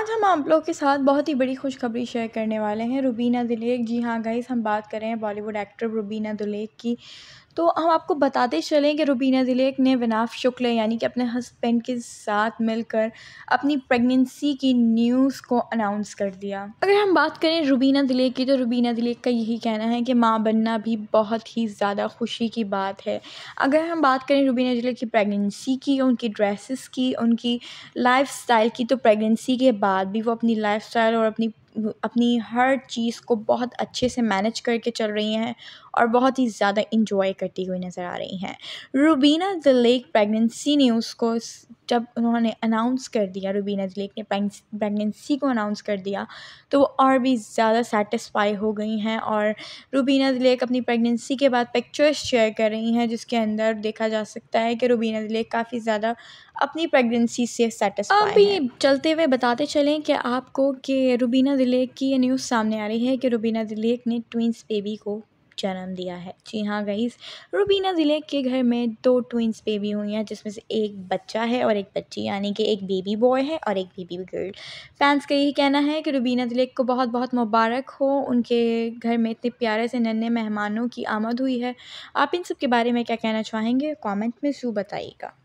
आज हम आप लोग के साथ बहुत ही बड़ी खुशखबरी शेयर करने वाले हैं रुबीना दुलेक जी हाँ गाइस हम बात कर रहे हैं बॉलीवुड एक्टर रुबीना दुलेक की तो हम आपको बताते चलें कि रुबीना दिलेक ने विनाफ शुक्ल यानी कि अपने हस्बैंड के साथ मिलकर अपनी प्रेगनेंसी की न्यूज़ को अनाउंस कर दिया अगर हम बात करें रुबीना दिलेक की तो रुबीना दिलेक का यही कहना है कि माँ बनना भी बहुत ही ज़्यादा खुशी की बात है अगर हम बात करें रुबीना दिलेक की प्रेगनेंसी की उनकी ड्रेसिस की उनकी लाइफ की तो प्रेगनेंसी के बाद भी वो अपनी लाइफ और अपनी अपनी हर चीज़ को बहुत अच्छे से मैनेज करके चल रही हैं और बहुत ही ज़्यादा इंजॉय करती हुई नज़र आ रही हैं Rubina Dilaik pregnancy news को जब उन्होंने अनाउंस कर दिया रुबीना दिलेक ने प्रेगनेंसी को अनाउंस कर दिया तो वो और भी ज़्यादा सेटिस्फाई हो गई हैं और रुबीना दिलेक अपनी प्रेगनेंसी के बाद पिक्चर्स शेयर कर रही हैं जिसके अंदर देखा जा सकता है कि रुबीना दिलेक काफ़ी ज़्यादा अपनी प्रेगनेंसी से सेटिस्फाई अभी चलते हुए बताते चलें कि आपको कि रुबीना दिलेक की ये न्यूज़ सामने आ रही है कि रुबीना दिलेक ने ट्विंस बेबी को जन्म दिया है जी हाँ गईस रुबीना ज़िले के घर में दो ट्विंस बेबी हुई हैं जिसमें से एक बच्चा है और एक बच्ची यानी कि एक बेबी बॉय है और एक बेबी गर्ल फैंस का यही कहना है कि रुबीना ज़िले को बहुत बहुत मुबारक हो उनके घर में इतने प्यारे से नन्हे मेहमानों की आमद हुई है आप इन सब के बारे में क्या कहना चाहेंगे कॉमेंट में जो बताइएगा